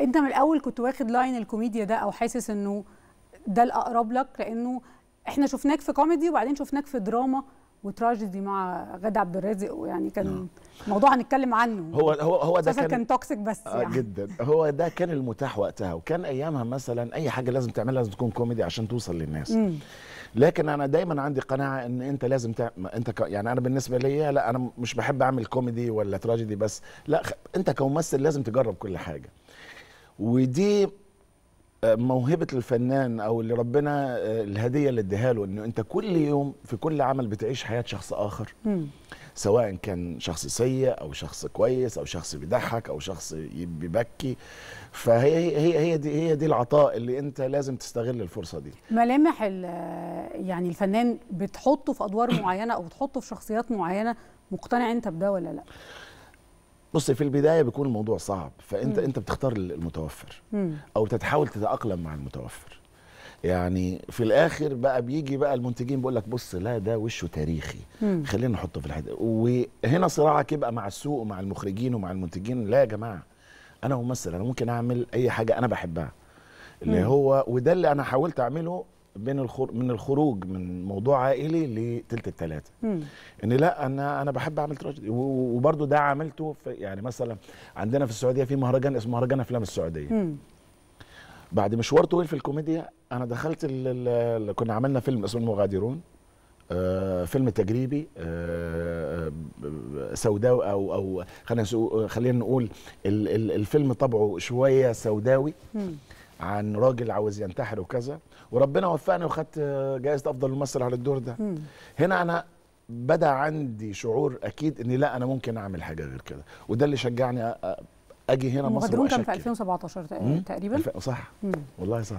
انت من الاول كنت واخد لاين الكوميديا ده او حاسس انه ده الاقرب لك لانه احنا شفناك في كوميدي وبعدين شفناك في دراما وتراجيدي مع غادة عبد الرازق ويعني كان نعم. موضوع هنتكلم عنه هو هو هو ده كان, كان توكسيك بس آه، يعني. جدا هو ده كان المتاح وقتها وكان ايامها مثلا اي حاجه لازم تعملها لازم تكون كوميدي عشان توصل للناس مم. لكن انا دايما عندي قناعه ان انت لازم تعمل انت ك... يعني انا بالنسبه لي لا انا مش بحب اعمل كوميدي ولا تراجيدي بس لا انت كممثل لازم تجرب كل حاجه ودي آه، موهبة الفنان أو اللي ربنا آه، الهدية اللي اديها له إنه أنت كل يوم في كل عمل بتعيش حياة شخص آخر سواء كان شخص سيء أو شخص كويس أو شخص بيضحك أو شخص بيبكي فهي هي هي دي هي دي العطاء اللي أنت لازم تستغل الفرصة دي ملامح يعني الفنان بتحطه في أدوار معينة أو بتحطه في شخصيات معينة مقتنع أنت بده ولا لأ؟ بص في البدايه بيكون الموضوع صعب فانت مم. انت بتختار المتوفر مم. او بتتحاول تتاقلم مع المتوفر يعني في الاخر بقى بيجي بقى المنتجين بيقول لك بص لا ده وشه تاريخي مم. خلينا نحطه في الحته وهنا صراعك يبقى مع السوق ومع المخرجين ومع المنتجين لا يا جماعه انا ممثل انا ممكن اعمل اي حاجه انا بحبها اللي هو وده اللي انا حاولت اعمله بين الخر... من الخروج من موضوع عائلي لتلت الثلاثه مم. ان لا انا انا بحب اعمل تراجيدي وبرده ده عملته في يعني مثلا عندنا في السعوديه في مهرجان اسمه مهرجان افلام السعوديه مم. بعد مشوار طويل في الكوميديا انا دخلت اللي كنا عملنا فيلم اسمه المغادرون آه فيلم تجريبي آه, آه، سوداوي او او خلينا خلينا نقول الفيلم طبعه شويه سوداوي عن راجل عاوز ينتحر وكذا وربنا وفقني وخدت جائزه افضل ممثل على الدور ده مم. هنا انا بدا عندي شعور اكيد ان لا انا ممكن اعمل حاجه غير كده وده اللي شجعني اجي هنا مصر واشكل كان في 2017 تقريبا صح مم. والله صح